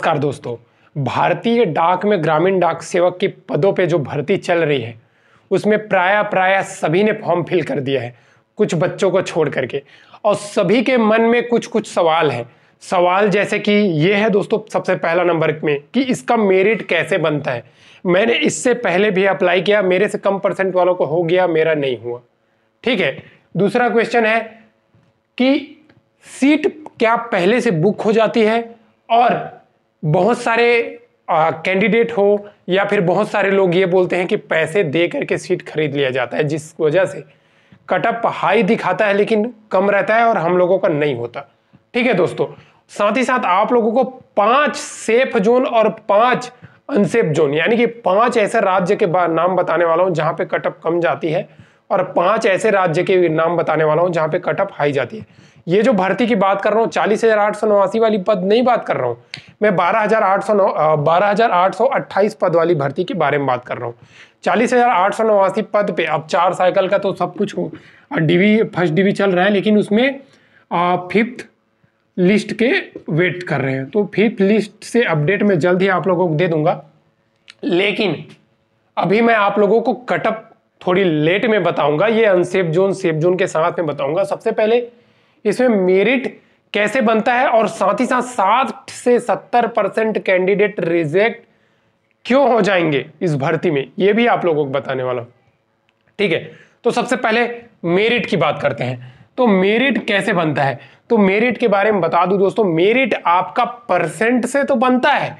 नमस्कार दोस्तों भारतीय डाक में ग्रामीण डाक सेवक की पदों पे जो भर्ती चल रही है उसमें प्रायः प्राय सभी ने फॉर्म फिल कर दिया है कुछ बच्चों को छोड़ करके और सभी के मन में कुछ कुछ सवाल है सवाल जैसे कि ये है दोस्तों सबसे पहला नंबर में कि इसका मेरिट कैसे बनता है मैंने इससे पहले भी अप्लाई किया मेरे से कम परसेंट वालों को हो गया मेरा नहीं हुआ ठीक है दूसरा क्वेश्चन है कि सीट क्या पहले से बुक हो जाती है और बहुत सारे कैंडिडेट हो या फिर बहुत सारे लोग ये बोलते हैं कि पैसे दे करके सीट खरीद लिया जाता है जिस वजह से कटअप हाई दिखाता है लेकिन कम रहता है और हम लोगों का नहीं होता ठीक है दोस्तों साथ ही साथ आप लोगों को पांच सेफ जोन और पांच अनसेफ जोन यानी कि पांच ऐसे राज्य के नाम बताने वाला हूं जहां पे कटअप कम जाती है और पांच ऐसे राज्य के नाम बताने वाला हूं जहां पे कटअप हाई जाती है ये जो भर्ती की बात कर रहा हूँ चालीस हजार आठ सौ नवासी वाली पद नहीं बात कर रहा हूँ मैं बारह हजार आठ सौ नौ बारह हजार आठ सौ अट्ठाईस पद वाली भर्ती के बारे में बात कर रहा हूँ चालीस हजार आठ सौ नवासी पद पे अब चार साइकिल का तो सब कुछ डीवी फर्स्ट डीवी चल रहा है लेकिन उसमें फिफ्थ लिस्ट के वेट कर रहे हैं तो फिफ्थ लिस्ट से अपडेट में जल्द ही आप लोगों को दे दूंगा लेकिन अभी मैं आप लोगों को कटअप थोड़ी लेट में बताऊंगा ये अनसेफ जोन सेफ जोन के साथ में बताऊंगा सबसे पहले इसमें मेरिट कैसे बनता है और साथ ही साथ साठ से सत्तर परसेंट कैंडिडेट रिजेक्ट क्यों हो जाएंगे इस भर्ती में यह भी आप लोगों को बताने वाला ठीक है तो सबसे पहले मेरिट की बात करते हैं तो मेरिट कैसे बनता है तो मेरिट के बारे में बता दूं दोस्तों मेरिट आपका परसेंट से तो बनता है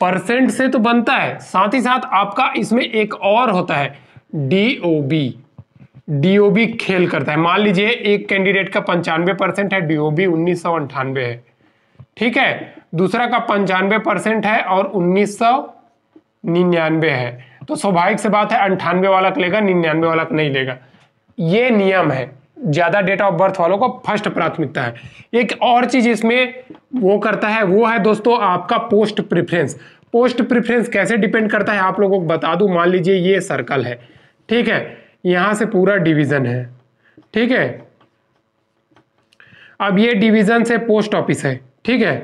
परसेंट से तो बनता है साथ ही साथ आपका इसमें एक और होता है डी ओ बी डीओबी खेल करता है मान लीजिए एक कैंडिडेट का पंचानवे परसेंट है डीओबी उन्नीस सौ अंठानवे है ठीक है दूसरा का पंचानवे परसेंट है और उन्नीस सौ निन्यानवे है तो स्वाभाविक से बात है अंठानवे वाला लेगा निन्यानवे वाला नहीं लेगा ये नियम है ज़्यादा डेट ऑफ बर्थ वालों को फर्स्ट प्राथमिकता है एक और चीज़ इसमें वो करता है वो है दोस्तों आपका पोस्ट प्रिफ्रेंस पोस्ट प्रिफ्रेंस कैसे डिपेंड करता है आप लोगों को बता दूं मान लीजिए ये सर्कल है ठीक है यहां से पूरा डिवीज़न है ठीक है अब ये डिवीज़न से पोस्ट ऑफिस है ठीक है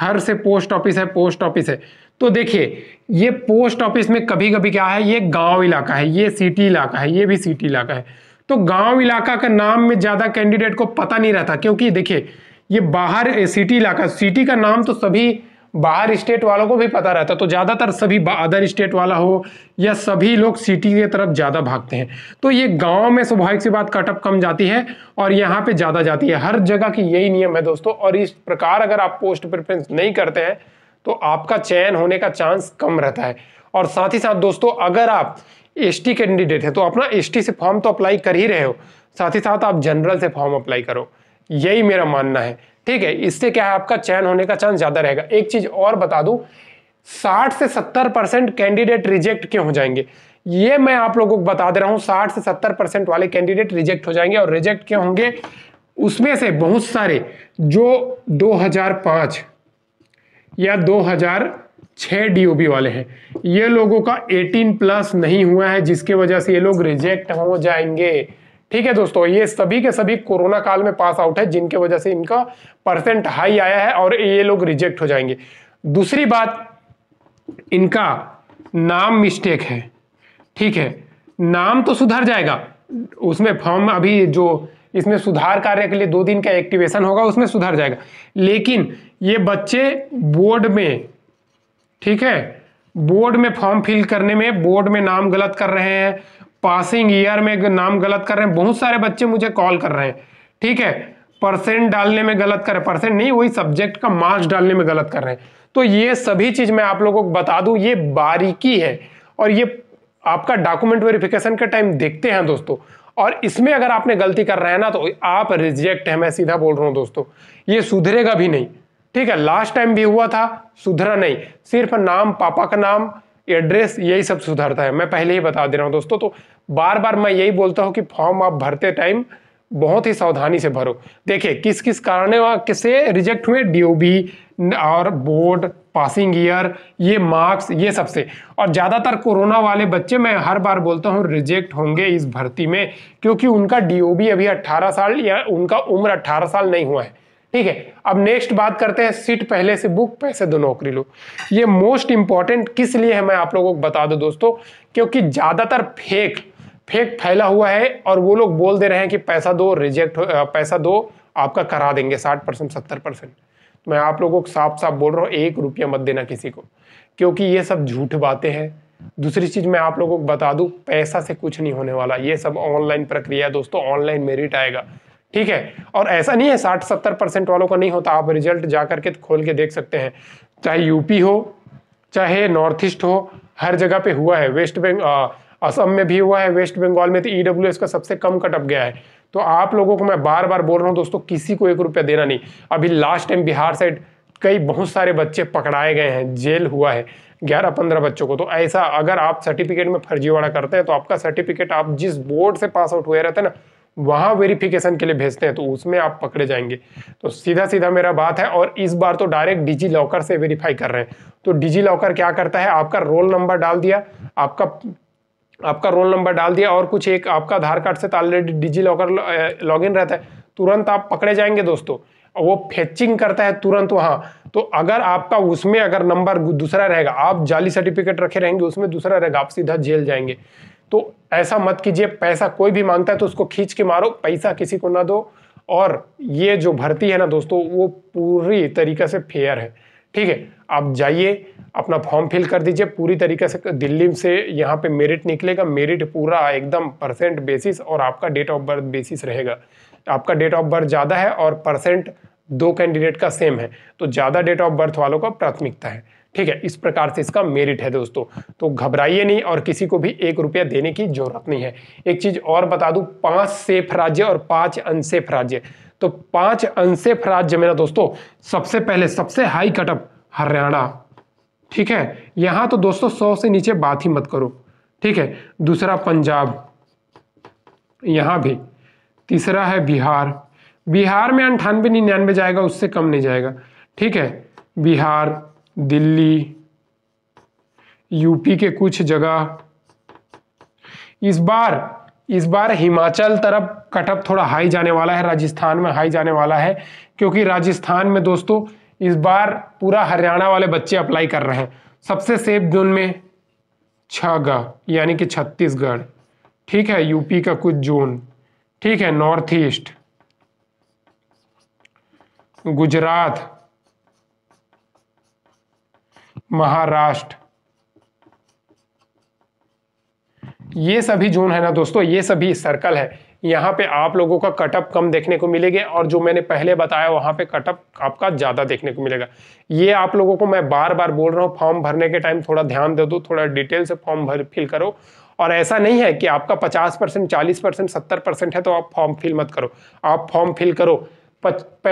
हर से पोस्ट ऑफिस है पोस्ट ऑफिस है तो देखिए ये पोस्ट ऑफिस में कभी कभी क्या है ये गांव इलाका है ये सिटी इलाका है ये भी सिटी इलाका है तो गांव इलाका का नाम में ज़्यादा कैंडिडेट को पता नहीं रहता क्योंकि देखिए ये बाहर सिटी इलाका सिटी का नाम तो सभी बाहर स्टेट वालों को भी पता रहता है तो ज़्यादातर सभी अदर स्टेट वाला हो या सभी लोग सिटी की तरफ ज़्यादा भागते हैं तो ये गांव में स्वाभाविक सी बात कटअप कम जाती है और यहाँ पे ज़्यादा जाती है हर जगह की यही नियम है दोस्तों और इस प्रकार अगर आप पोस्ट प्रेफरेंस नहीं करते हैं तो आपका चयन होने का चांस कम रहता है और साथ ही साथ दोस्तों अगर आप एस कैंडिडेट हैं तो अपना एस से फॉर्म तो अप्लाई कर ही रहे हो साथ ही साथ आप जनरल से फॉर्म अप्लाई करो यही मेरा मानना है ठीक है इससे क्या है आपका चयन होने का चांस ज़्यादा रहेगा एक चीज़ और बता दू साठ से सत्तर परसेंट कैंडिडेट रिजेक्ट क्यों हो जाएंगे ये मैं आप लोगों को बता दे रहा हूं साठ से सत्तर परसेंट वाले कैंडिडेट रिजेक्ट हो जाएंगे और रिजेक्ट क्यों होंगे उसमें से बहुत सारे जो 2005 या 2006 डीओबी वाले हैं ये लोगों का 18 प्लस नहीं हुआ है जिसके वजह से ये लोग रिजेक्ट हो जाएंगे ठीक है दोस्तों ये सभी के सभी कोरोना काल में पास आउट है जिनके वजह से इनका परसेंट हाई आया है और ये लोग रिजेक्ट हो जाएंगे दूसरी बात इनका नाम मिस्टेक है ठीक है नाम तो सुधर जाएगा उसमें फॉर्म अभी जो इसमें सुधार कार्य के लिए दो दिन का एक्टिवेशन होगा उसमें सुधार जाएगा लेकिन ये बच्चे बोर्ड में ठीक है बोर्ड में फॉर्म फिल करने में बोर्ड में नाम गलत कर रहे हैं पासिंग ईयर में नाम गलत कर रहे हैं बहुत सारे बच्चे मुझे कॉल कर रहे हैं ठीक है परसेंट डालने में गलत कर रहे हैं परसेंट नहीं वही सब्जेक्ट का मार्क्स डालने में गलत कर रहे हैं तो ये सभी चीज़ मैं आप लोगों को बता दूं ये बारीकी है और ये आपका डॉक्यूमेंट वेरिफिकेशन का टाइम देखते हैं दोस्तों और इसमें अगर आपने गलती कर रहे हैं ना तो आप रिजेक्ट है मैं सीधा बोल रहा हूँ दोस्तों ये सुधरेगा भी नहीं ठीक है लास्ट टाइम भी हुआ था सुधरा नहीं सिर्फ नाम पापा का नाम एड्रेस यही सब सुधरता है मैं पहले ही बता दे रहा हूँ दोस्तों तो बार बार मैं यही बोलता हूँ कि फॉर्म आप भरते टाइम बहुत ही सावधानी से भरो देखिए किस किस कारण से रिजेक्ट हुए डी और बोर्ड पासिंग ईयर ये मार्क्स ये सबसे और ज़्यादातर कोरोना वाले बच्चे मैं हर बार बोलता हूँ रिजेक्ट होंगे इस भर्ती में क्योंकि उनका डी अभी 18 साल या उनका उम्र 18 साल नहीं हुआ है ठीक है अब नेक्स्ट बात करते हैं सीट पहले से बुक पैसे दो नौकरी लो ये मोस्ट इंपॉर्टेंट किस लिए है मैं आप लोगों को बता दूं दोस्तों क्योंकि ज़्यादातर फेक फेक फैला हुआ है और वो लोग बोल दे रहे हैं कि पैसा दो रिजेक्ट पैसा दो आपका करा देंगे साठ परसेंट सत्तर परसेंट तो मैं आप लोगों को साफ साफ बोल रहा हूँ एक रुपया मत देना किसी को क्योंकि ये सब झूठ बातें हैं दूसरी चीज़ मैं आप लोगों को बता दू पैसा से कुछ नहीं होने वाला ये सब ऑनलाइन प्रक्रिया है दोस्तों ऑनलाइन मेरिट आएगा ठीक है और ऐसा नहीं है साठ सत्तर परसेंट वालों का नहीं होता आप रिजल्ट जा करके खोल के देख सकते हैं चाहे यूपी हो चाहे नॉर्थ ईस्ट हो हर जगह पे हुआ है वेस्ट बंग असम में भी हुआ है वेस्ट बंगाल में तो ई e का सबसे कम कटअप गया है तो आप लोगों को मैं बार बार बोल रहा हूँ दोस्तों किसी को एक रुपया देना नहीं अभी लास्ट टाइम बिहार साइड कई बहुत सारे बच्चे पकड़ाए गए हैं जेल हुआ है ग्यारह पंद्रह बच्चों को तो ऐसा अगर आप सर्टिफिकेट में फर्जीवाड़ा करते हैं तो आपका सर्टिफिकेट आप जिस बोर्ड से पास आउट हुए रहते हैं ना वहां वेरिफिकेशन के लिए भेजते हैं तो उसमें आप पकड़े जाएंगे तो सीधा सीधा मेरा बात है और इस बार तो डायरेक्ट डिजी लॉकर से वेरीफाई कर रहे हैं तो डिजी लॉकर क्या करता है आपका रोल नंबर डाल दिया आपका आपका रोल नंबर डाल दिया और कुछ एक आपका आधार कार्ड से तो ऑलरेडी डिजी लॉकर इन रहता है तुरंत आप पकड़े जाएंगे दोस्तों वो फेचिंग करता है तुरंत वहाँ तो अगर आपका उसमें अगर नंबर दूसरा रहेगा आप जाली सर्टिफिकेट रखे रहेंगे उसमें दूसरा रहेगा आप सीधा जेल जाएंगे तो ऐसा मत कीजिए पैसा कोई भी मांगता है तो उसको खींच के मारो पैसा किसी को ना दो और ये जो भर्ती है ना दोस्तों वो पूरी तरीके से फेयर है ठीक है आप जाइए अपना फॉर्म फिल कर दीजिए पूरी तरीके से दिल्ली से यहाँ पे मेरिट निकलेगा मेरिट पूरा एकदम परसेंट बेसिस और आपका डेट ऑफ बर्थ बेसिस रहेगा आपका डेट ऑफ बर्थ ज़्यादा है और परसेंट दो कैंडिडेट का सेम है तो ज़्यादा डेट ऑफ बर्थ वालों का प्राथमिकता है ठीक है इस प्रकार से इसका मेरिट है दोस्तों तो घबराइए नहीं और किसी को भी एक रुपया देने की जरूरत नहीं है एक चीज और बता दू पांच सेफ राज्य और पांच अनसेफ राज्य तो पांच अनसेफ राज्य में ना दोस्तों सबसे पहले सबसे हाई कटअप हरियाणा ठीक है यहां तो दोस्तों सौ से नीचे बात ही मत करो ठीक है दूसरा पंजाब यहां भी तीसरा है बिहार बिहार में अंठानवे निन्यानवे जाएगा उससे कम नहीं जाएगा ठीक है बिहार दिल्ली यूपी के कुछ जगह इस बार इस बार हिमाचल तरफ कटअप थोड़ा हाई जाने वाला है राजस्थान में हाई जाने वाला है क्योंकि राजस्थान में दोस्तों इस बार पूरा हरियाणा वाले बच्चे अप्लाई कर रहे हैं सबसे सेफ जोन में छगा यानी कि छत्तीसगढ़ ठीक है यूपी का कुछ जोन ठीक है नॉर्थ ईस्ट गुजरात महाराष्ट्र ये सभी जोन है ना दोस्तों ये सभी सर्कल है यहाँ पे आप लोगों का कटअप कम देखने को मिलेगा और जो मैंने पहले बताया वहाँ पे कटअप आपका ज़्यादा देखने को मिलेगा ये आप लोगों को मैं बार बार बोल रहा हूँ फॉर्म भरने के टाइम थोड़ा ध्यान दे दो थोड़ा डिटेल से फॉर्म भर फिल करो और ऐसा नहीं है कि आपका पचास परसेंट चालीस परसेंट सत्तर परसेंट है तो आप फॉर्म फिल मत करो आप फॉर्म फिल करो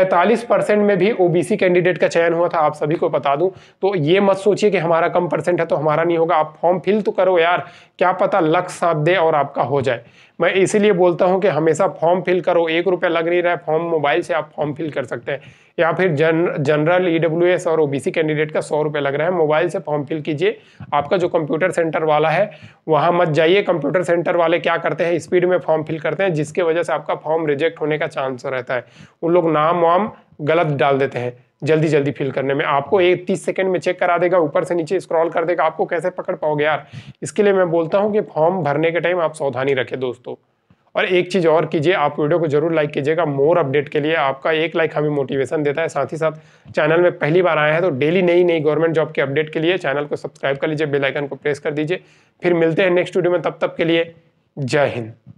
45 परसेंट में भी ओबीसी कैंडिडेट का चयन हुआ था आप सभी को बता दूं तो ये मत सोचिए कि हमारा कम परसेंट है तो हमारा नहीं होगा आप फॉर्म फिल तो करो यार क्या पता लक साथ दे और आपका हो जाए मैं इसीलिए बोलता हूं कि हमेशा फॉर्म फिल करो एक रुपया लग नहीं रहा है फॉर्म मोबाइल से आप फॉर्म फिल कर सकते हैं या फिर जन जनरल ई e और ओबीसी कैंडिडेट का सौ रुपये लग रहा है मोबाइल से फॉर्म फिल कीजिए आपका जो कंप्यूटर सेंटर वाला है वहाँ मत जाइए कंप्यूटर सेंटर वाले क्या करते हैं स्पीड में फॉर्म फिल करते हैं जिसके वजह से आपका फॉर्म रिजेक्ट होने का चांस रहता है उन लोग नाम फॉर्म गलत डाल देते हैं जल्दी जल्दी फिल करने में आपको एक तीस सेकेंड में चेक करा देगा ऊपर से नीचे स्क्रॉल कर देगा आपको कैसे पकड़ पाओगे यार इसके लिए मैं बोलता हूँ कि फॉर्म भरने के टाइम आप सावधानी रखें दोस्तों और एक चीज़ और कीजिए आप वीडियो को जरूर लाइक कीजिएगा मोर अपडेट के लिए आपका एक लाइक हमें मोटिवेशन देता है साथ ही साथ चैनल में पहली बार आया है तो डेली नई नई गवर्नमेंट जॉब के अपडेट के लिए चैनल को सब्सक्राइब कर लीजिए आइकन को प्रेस कर दीजिए फिर मिलते हैं नेक्स्ट वीडियो में तब तक के लिए जय हिंद